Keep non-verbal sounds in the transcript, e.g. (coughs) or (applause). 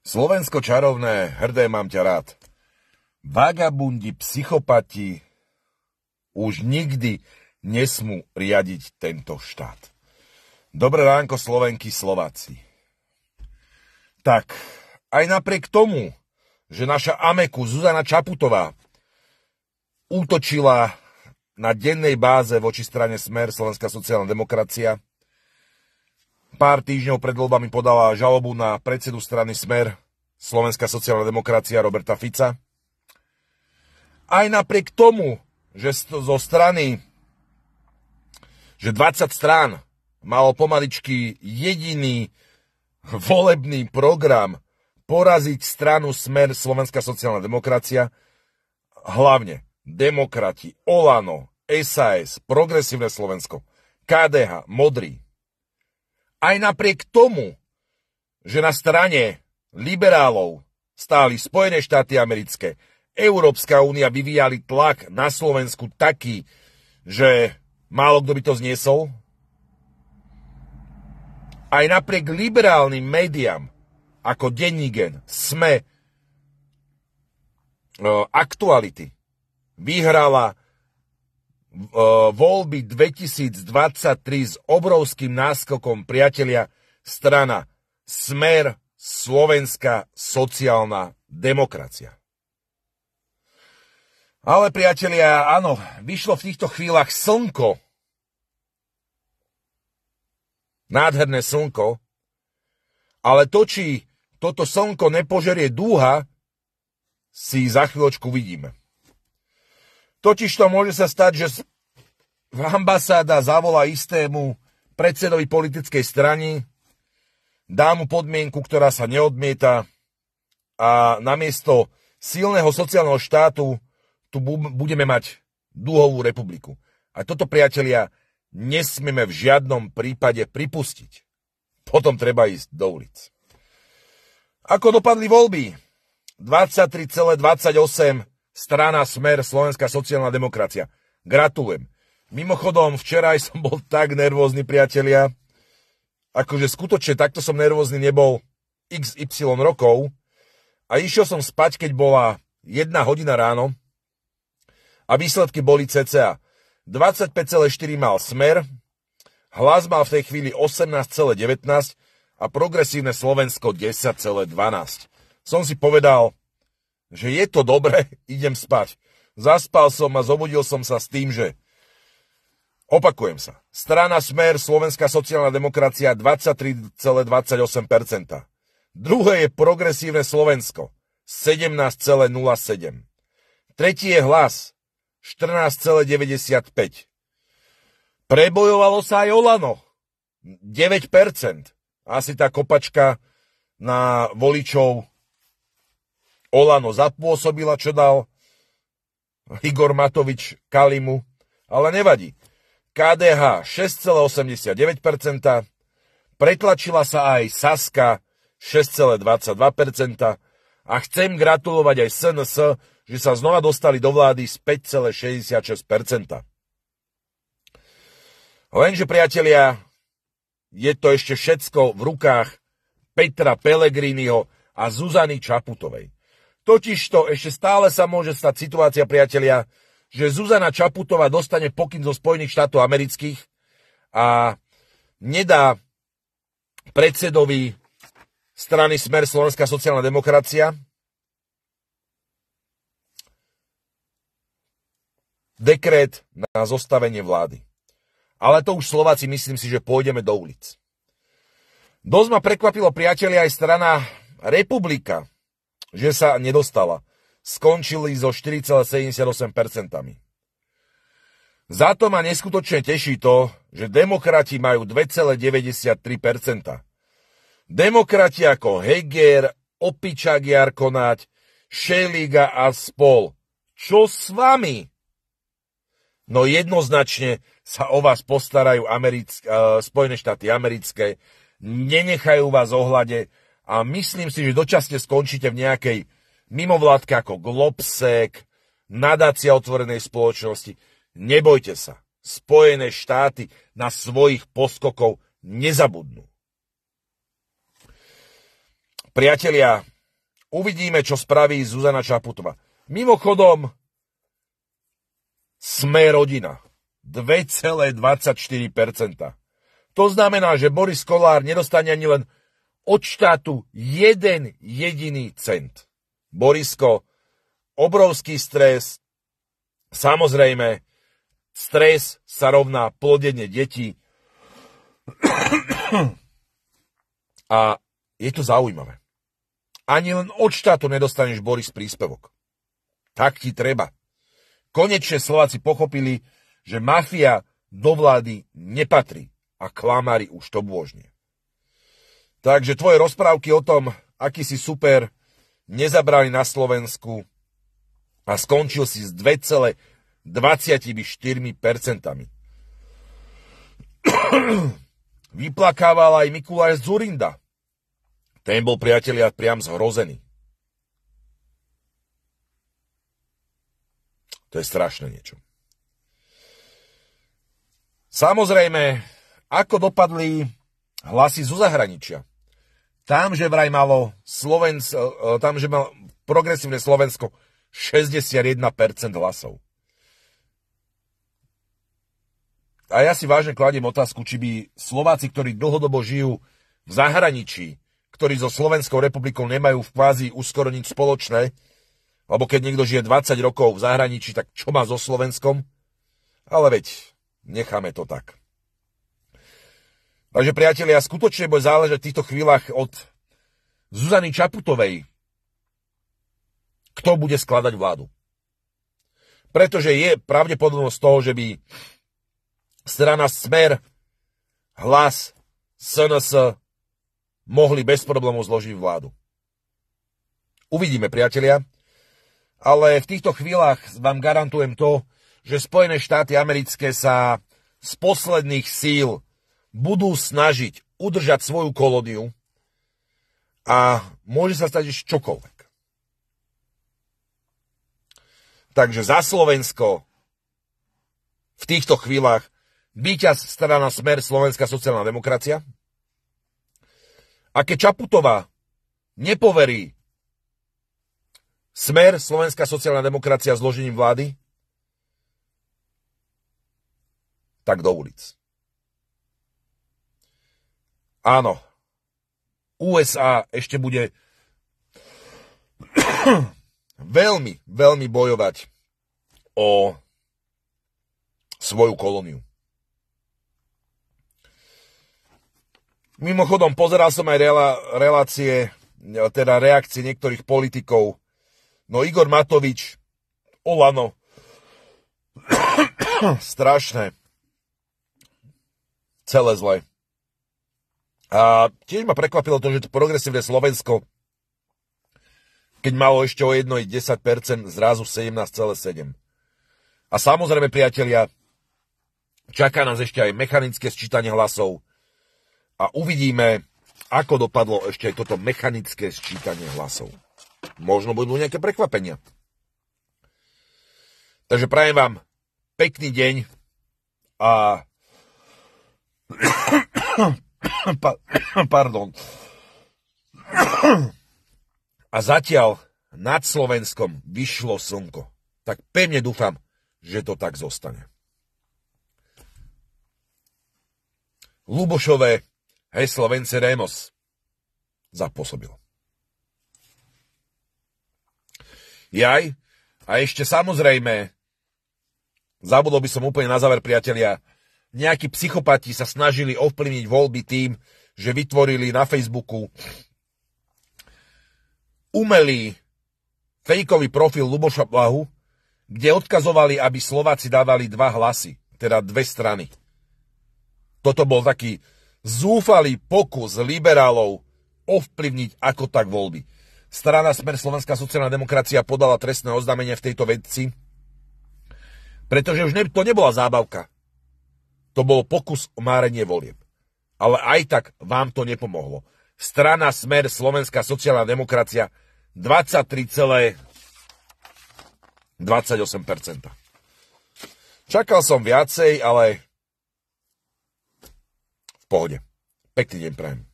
Slovensko čarovné, hrdé mám ťa rád. Vagabundi, psychopati už nikdy nesmú riadiť tento štát. Dobré ránko, Slovenky, Slováci. Tak, aj napriek tomu, že naša Ameku Zuzana Čaputová útočila na dennej báze voči strane Smer Slovenská sociálna demokracia, pár týždňov pred voľbami podala žalobu na predsedu strany Smer Slovenská sociálna demokracia Roberta Fica. Aj napriek tomu, že zo strany, že 20 strán mal pomaličky jediný volebný program poraziť stranu Smer Slovenská sociálna demokracia, hlavne demokrati, Olano, SAS, Progresívne Slovensko, KDH, Modrý, aj napriek tomu, že na strane liberálov stáli Spojené štáty americké, Európska únia vyvíjali tlak na Slovensku taký, že málo kto by to zniesol. Aj napriek liberálnym médiám, ako Denigen, SME, e, Aktuality, vyhrala Eh, voľby 2023 s obrovským náskokom priatelia strana Smer Slovenská sociálna demokracia. Ale priatelia, áno, vyšlo v týchto chvíľach slnko. Nádherné slnko. Ale to, či toto slnko nepožerie dúha, si za chvíľočku vidíme. Totiž to môže sa stať, že ambasáda zavolá istému predsedovi politickej strany, dá mu podmienku, ktorá sa neodmieta a namiesto silného sociálneho štátu tu budeme mať dúhovú republiku. A toto, priatelia, nesmieme v žiadnom prípade pripustiť. Potom treba ísť do ulic. Ako dopadli voľby? 23,28 Strana Smer Slovenská sociálna demokracia. Gratulujem. Mimochodom, včera som bol tak nervózny, priatelia. Akože skutočne takto som nervózny nebol xy rokov. A išiel som spať, keď bola jedna hodina ráno. A výsledky boli cca 25,4 mal Smer, Hlas mal v tej chvíli 18,19 a progresívne Slovensko 10,12. Som si povedal, že je to dobre, (laughs) idem spať. Zaspal som a zobudil som sa s tým, že Opakujem sa. Strana Smer, Slovenská sociálna demokracia 23,28%. Druhé je progresívne Slovensko 17,07. Tretí je hlas 14,95. Prebojovalo sa aj Olano 9%. Asi tá kopačka na voličov Olano zapôsobila, čo dal Igor Matovič Kalimu, ale nevadí. KDH 6,89%, pretlačila sa aj Saska 6,22% a chcem gratulovať aj SNS, že sa znova dostali do vlády z 5,66%. Lenže, priatelia, je to ešte všetko v rukách Petra Pelegriniho a Zuzany Čaputovej. Totižto ešte stále sa môže stať situácia, priatelia, že Zuzana Čaputová dostane pokyn zo Spojených štátov amerických a nedá predsedovi strany Smer Slovenská sociálna demokracia dekret na zostavenie vlády. Ale to už Slováci myslím si, že pôjdeme do ulic. Dosť ma prekvapilo priatelia aj strana Republika, že sa nedostala. Skončili so 4,78%. Za to ma neskutočne teší to, že demokrati majú 2,93%. Demokrati ako Heger, Opičak Jarkonáť, Šeliga a spol. Čo s vami? No jednoznačne sa o vás postarajú Americk- uh, Spojené štáty americké, nenechajú vás ohľade, a myslím si, že dočasne skončíte v nejakej mimovládke ako Globsec, nadácia otvorenej spoločnosti. Nebojte sa, Spojené štáty na svojich poskokov nezabudnú. Priatelia, uvidíme, čo spraví Zuzana Čaputová. Mimochodom, sme rodina. 2,24%. To znamená, že Boris Kolár nedostane ani len od štátu jeden jediný cent. Borisko, obrovský stres, samozrejme, stres sa rovná plodenie detí. A je to zaujímavé. Ani len od štátu nedostaneš Boris príspevok. Tak ti treba. Konečne Slováci pochopili, že mafia do vlády nepatrí a klamári už to bôžne. Takže tvoje rozprávky o tom, aký si super, nezabrali na Slovensku a skončil si s 2,24%. (clears throat) Vyplakával aj Mikuláš Zurinda. Ten bol priatelia priam zhrozený. To je strašné niečo. Samozrejme, ako dopadli hlasy zo zahraničia. Tam, že vraj malo Slovensko, e, e, tam, že mal progresívne Slovensko 61% hlasov. A ja si vážne kladiem otázku, či by Slováci, ktorí dlhodobo žijú v zahraničí, ktorí so Slovenskou republikou nemajú v kvázi uskoro nič spoločné, alebo keď niekto žije 20 rokov v zahraničí, tak čo má so Slovenskom? Ale veď, necháme to tak. Takže priatelia, skutočne bude záležať v týchto chvíľach od Zuzany Čaputovej, kto bude skladať vládu. Pretože je pravdepodobnosť toho, že by strana Smer, Hlas, SNS mohli bez problémov zložiť vládu. Uvidíme, priatelia. Ale v týchto chvíľach vám garantujem to, že Spojené štáty americké sa z posledných síl budú snažiť udržať svoju kolóniu a môže sa stať ešte čokoľvek. Takže za Slovensko v týchto chvíľach víťaz strana Smer Slovenská sociálna demokracia. A keď Čaputová nepoverí Smer Slovenská sociálna demokracia zložením vlády, tak do ulic. Áno, USA ešte bude (coughs) veľmi, veľmi bojovať o svoju kolóniu. Mimochodom, pozeral som aj relácie, teda reakcie niektorých politikov. No Igor Matovič, Olano, (coughs) strašné, celé zle. A tiež ma prekvapilo to, že to progresívne Slovensko, keď malo ešte o 1,10%, zrazu 17,7%. A samozrejme, priatelia, čaká nás ešte aj mechanické sčítanie hlasov a uvidíme, ako dopadlo ešte aj toto mechanické sčítanie hlasov. Možno budú nejaké prekvapenia. Takže prajem vám pekný deň a (coughs) (coughs) pardon. (coughs) A zatiaľ nad Slovenskom vyšlo slnko. Tak pevne dúfam, že to tak zostane. Lubošové heslo Vence Remos zapôsobil. Jaj, a ešte samozrejme, zabudol by som úplne na záver, priatelia, nejakí psychopati sa snažili ovplyvniť voľby tým, že vytvorili na Facebooku umelý fejkový profil Luboša Blahu, kde odkazovali, aby Slováci dávali dva hlasy, teda dve strany. Toto bol taký zúfalý pokus liberálov ovplyvniť ako tak voľby. Strana Smer Slovenská sociálna demokracia podala trestné oznámenie v tejto vedci, pretože už ne, to nebola zábavka. To bol pokus o márenie volieb. Ale aj tak vám to nepomohlo. Strana Smer Slovenská sociálna demokracia 23,28%. Čakal som viacej, ale v pohode. Pekný deň prajem.